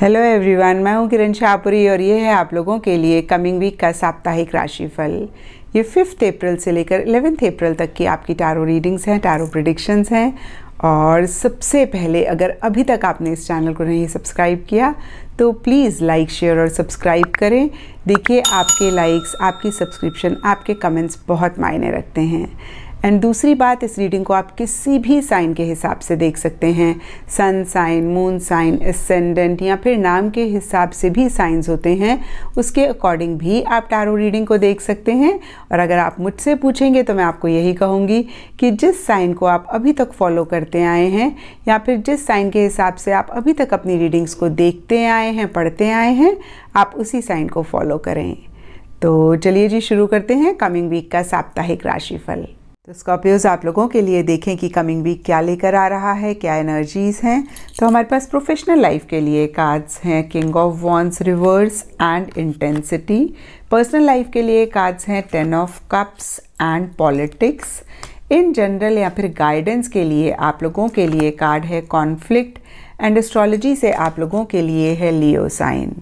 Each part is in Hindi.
हेलो एवरीवन मैं हूं किरण शाहपुरी और ये है आप लोगों के लिए कमिंग वीक का साप्ताहिक राशिफल ये फिफ्थ अप्रैल से लेकर इलेवेंथ अप्रैल तक की आपकी टारो रीडिंग्स हैं टारो प्रडिक्शंस हैं और सबसे पहले अगर अभी तक आपने इस चैनल को नहीं सब्सक्राइब किया तो प्लीज़ लाइक शेयर और सब्सक्राइब करें देखिए आपके लाइक्स आपकी सब्सक्रिप्शन आपके कमेंट्स बहुत मायने रखते हैं एंड दूसरी बात इस रीडिंग को आप किसी भी साइन के हिसाब से देख सकते हैं sun sign moon sign ascendant या फिर नाम के हिसाब से भी साइंस होते हैं उसके अकॉर्डिंग भी आप टारो रीडिंग को देख सकते हैं और अगर आप मुझसे पूछेंगे तो मैं आपको यही कहूँगी कि जिस साइन को आप अभी तक फॉलो करते आए हैं या फिर जिस साइन के हिसाब से आप अभी तक अपनी रीडिंग्स को देखते आए हैं पढ़ते आए हैं आप उसी साइन को फॉलो करें तो चलिए जी शुरू करते हैं कमिंग वीक का साप्ताहिक राशिफल तो स्कॉर्पियोज आप लोगों के लिए देखें कि कमिंग वीक क्या लेकर आ रहा है क्या एनर्जीज़ हैं तो हमारे पास प्रोफेशनल लाइफ के लिए कार्ड्स हैं king of wands reverse and intensity personal life के लिए कार्ड्स हैं ten of cups and politics in general या फिर गाइडेंस के लिए आप लोगों के लिए कार्ड है कॉन्फ्लिक्ट एंड एस्ट्रोलॉजी से आप लोगों के लिए है लियो साइन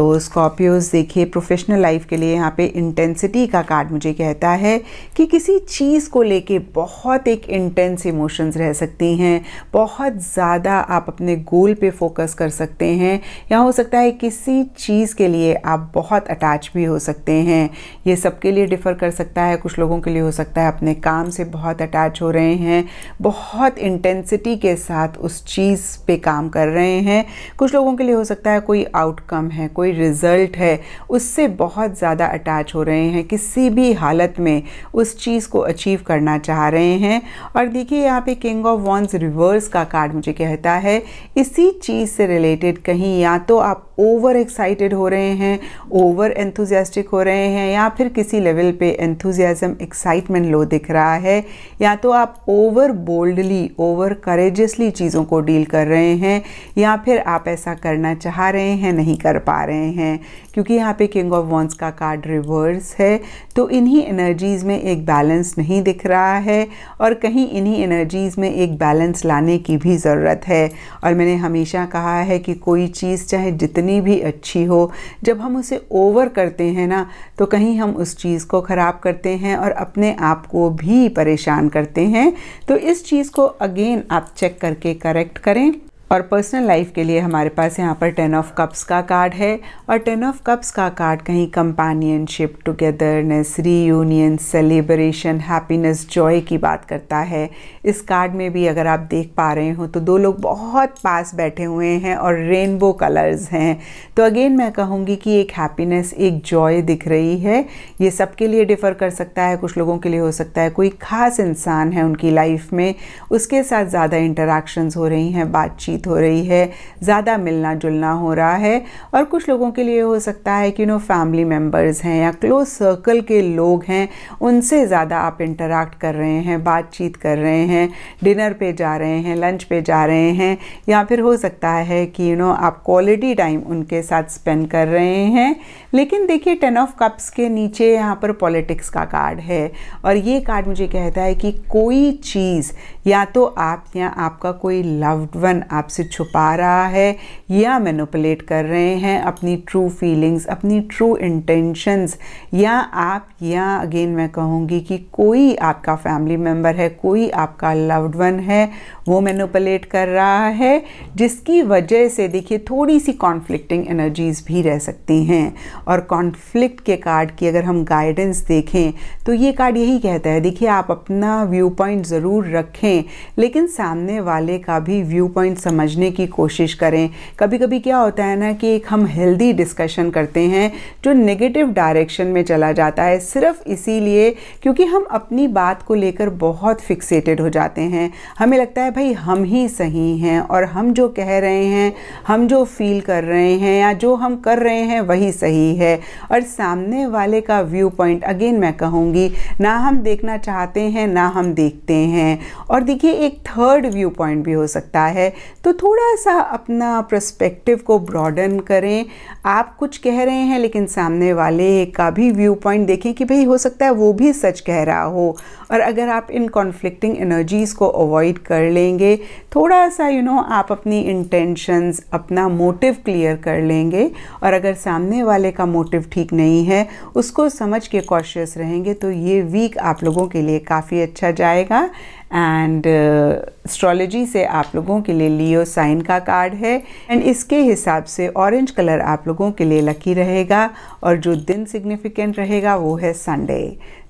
तो स्कॉर्पियोज देखिए प्रोफेशनल लाइफ के लिए यहाँ पे इंटेंसिटी का कार्ड मुझे कहता है कि किसी चीज़ को लेके बहुत एक इंटेंस इमोशंस रह सकती हैं बहुत ज़्यादा आप अपने गोल पे फोकस कर सकते हैं या हो सकता है किसी चीज़ के लिए आप बहुत अटैच भी हो सकते हैं ये सबके लिए डिफ़र कर सकता है कुछ लोगों के लिए हो सकता है अपने काम से बहुत अटैच हो रहे हैं बहुत इंटेंसिटी के साथ उस चीज़ पे काम कर रहे हैं कुछ लोगों के लिए हो सकता है कोई आउटकम है कोई कोई रिज़ल्ट है उससे बहुत ज़्यादा अटैच हो रहे हैं किसी भी हालत में उस चीज़ को अचीव करना चाह रहे हैं और देखिए यहाँ पे किंग ऑफ वॉन्स रिवर्स का कार्ड मुझे कहता है इसी चीज़ से रिलेटेड कहीं या तो आप ओवर एक्साइटेड हो रहे हैं ओवर एंथुजियास्टिक हो रहे हैं या फिर किसी लेवल पे एंथुजियाज़म एक्साइटमेंट लो दिख रहा है या तो आप ओवर बोल्डली ओवर करेजसली चीज़ों को डील कर रहे हैं या फिर आप ऐसा करना चाह रहे हैं नहीं कर पा रहे रहे हैं क्योंकि यहाँ पे किंग ऑफ वॉन्स का कार्ड रिवर्स है तो इन्हीं एनर्जीज़ में एक बैलेंस नहीं दिख रहा है और कहीं इन्हीं एनर्जीज़ में एक बैलेंस लाने की भी ज़रूरत है और मैंने हमेशा कहा है कि कोई चीज़ चाहे जितनी भी अच्छी हो जब हम उसे ओवर करते हैं ना तो कहीं हम उस चीज़ को ख़राब करते हैं और अपने आप को भी परेशान करते हैं तो इस चीज़ को अगेन आप चेक करके करेक्ट करें और पर्सनल लाइफ के लिए हमारे पास यहाँ पर टेन ऑफ कप्स का कार्ड है और टेन ऑफ कप्स का कार्ड कहीं companionship togetherness reunion celebration happiness joy की बात करता है इस कार्ड में भी अगर आप देख पा रहे हो तो दो लोग बहुत पास बैठे हुए हैं और रेनबो कलर्स हैं तो अगेन मैं कहूँगी कि एक हैप्पीनेस एक जॉय दिख रही है ये सबके लिए डिफ़र कर सकता है कुछ लोगों के लिए हो सकता है कोई ख़ास इंसान है उनकी लाइफ में उसके साथ ज़्यादा इंटरेक्शन हो रही हैं बातचीत बातचीत हो रही है ज़्यादा मिलना जुलना हो रहा है और कुछ लोगों के लिए हो सकता है कि नो फैमिली मेम्बर्स हैं या क्लोज सर्कल के लोग हैं उनसे ज़्यादा आप इंटरेक्ट कर रहे हैं बातचीत कर रहे हैं डिनर पे जा रहे हैं लंच पे जा रहे हैं या फिर हो सकता है कि यू नो आप क्वालिटी टाइम उनके साथ स्पेंड कर रहे हैं लेकिन देखिए टेन ऑफ कप्स के नीचे यहाँ पर पॉलिटिक्स का कार्ड है और ये कार्ड मुझे कहता है कि कोई चीज़ या तो आप या आपका कोई लव्ड वन आप आपसे छुपा रहा है या मैनुपलेट कर रहे हैं अपनी ट्रू फीलिंग्स अपनी ट्रू इंटेंशंस या आप या अगेन मैं कहूँगी कि कोई आपका फैमिली मेम्बर है कोई आपका लव्ड वन है वो मैनुपलेट कर रहा है जिसकी वजह से देखिए थोड़ी सी कॉन्फ्लिक्टिंग एनर्जीज़ भी रह सकती हैं और कॉन्फ्लिक्ट के कार्ड की अगर हम गाइडेंस देखें तो ये कार्ड यही कहता है देखिए आप अपना व्यू पॉइंट ज़रूर रखें लेकिन सामने वाले का भी व्यू पॉइंट समझ समझने की कोशिश करें कभी कभी क्या होता है ना कि एक हम हेल्दी डिस्कशन करते हैं जो नेगेटिव डायरेक्शन में चला जाता है सिर्फ इसीलिए क्योंकि हम अपनी बात को लेकर बहुत फिक्सेटेड हो जाते हैं हमें लगता है भाई हम ही सही हैं और हम जो कह रहे हैं हम जो फील कर रहे हैं या जो हम कर रहे हैं वही सही है और सामने वाले का व्यू पॉइंट अगेन मैं कहूँगी ना हम देखना चाहते हैं ना हम देखते हैं और देखिए एक थर्ड व्यू पॉइंट भी हो सकता है तो तो थोड़ा सा अपना प्रस्पेक्टिव को ब्रॉडन करें आप कुछ कह रहे हैं लेकिन सामने वाले का भी व्यू पॉइंट देखें कि भाई हो सकता है वो भी सच कह रहा हो और अगर आप इन कॉन्फ्लिक्टिंग एनर्जीज़ को अवॉइड कर लेंगे थोड़ा सा यू you नो know, आप अपनी इंटेंशंस अपना मोटिव क्लियर कर लेंगे और अगर सामने वाले का मोटिव ठीक नहीं है उसको समझ के कॉशियस रहेंगे तो ये वीक आप लोगों के लिए काफ़ी अच्छा जाएगा एंड एस्ट्रोलॉजी uh, से आप लोगों के लिए लियो साइन का कार्ड है एंड इसके हिसाब से ऑरेंज कलर आप लोगों के लिए लकी रहेगा और जो दिन सिग्निफिकेंट रहेगा वो है संडे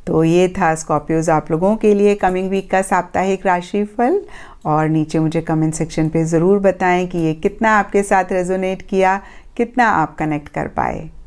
तो ये था स्कॉर्पियोज आप लोगों के लिए कमिंग वीक का साप्ताहिक राशिफल और नीचे मुझे कमेंट सेक्शन पे ज़रूर बताएं कि ये कितना आपके साथ रेजोनेट किया कितना आप कनेक्ट कर पाए